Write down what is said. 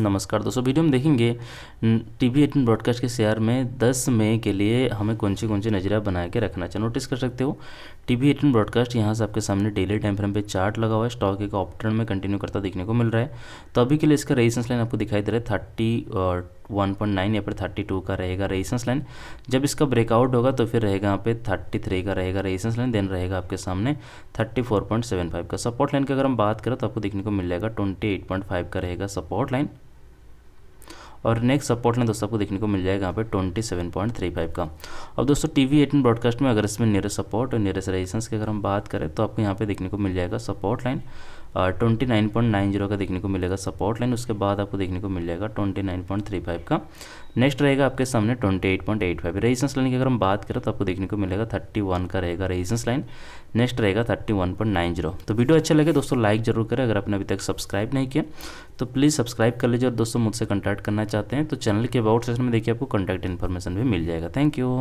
नमस्कार दोस्तों वीडियो में देखेंगे टी वी एटीन ब्रॉडकास्ट के शेयर में 10 मई के लिए हमें कौन सी कौन सी नजरिया बना के रखना चाहिए नोटिस कर सकते हो टी वी एटीन ब्रॉडकास्ट यहाँ से आपके सामने डेली टाइम फ्रेम पे चार्ट लगा हुआ है स्टॉक एक ऑप्टन में कंटिन्यू करता देखने को मिल रहा है तो अभी के लिए इसका रेजिस्टेंस लाइन आपको दिखाई दे रहा है थर्टी और नाइन या फिर टू का रहेगा रेजिस्टेंस लाइन जब इसका ब्रेकआउट होगा तो फिर रहेगा यहाँ पे थ्री का रहेगा रेजिस्टेंस लाइन देन रहेगा आपके सामने फाइव का सपोर्ट लाइन की अगर हम बात करें तो आपको देखने को मिल जाएगा फाइव का रहेगा सपोर्ट लाइन और नेक्स्ट सपोर्ट लाइन दोस्तों आपको देखने को मिल जाएगा यहाँ पर twenty seven point three five का अब दोस्तों टी वी एटीन ब्रॉडकास्ट में अगर इसमें नियरेस्ट सपोर्ट और नियरेस्ट रेजिस्टेंस की अगर हम बात करें तो आपको यहाँ पे देखने को मिल जाएगा support line twenty nine point nine zero का देखने को मिलेगा सपोर्ट लाइन उसके बाद आपको देखने को मिल जाएगा twenty nine point three five का नेक्स्ट रहेगा आपके सामने twenty eight point eight five resistance line की अगर हम बात करें तो आपको देखने को मिलेगा थर्टी वन का रहेगा रेजिस्टेंस लाइन नेक्स्ट रहेगा thirty one point nine zero तो वीडियो अच्छा लगे दोस्तों लाइक जरूर करें अगर आपने अभी तक सब्सक्राइब नहीं किया तो प्लीज़ सब्सक्राइब कर लीजिए और दोस्तों मुझसे कॉन्टैक्ट करना चाहते हैं तो चैनल के अबाउट सेशन में देखिए आपको कॉन्टैक्ट इन्फॉर्मेशन भी मिल जाएगा थैंक यू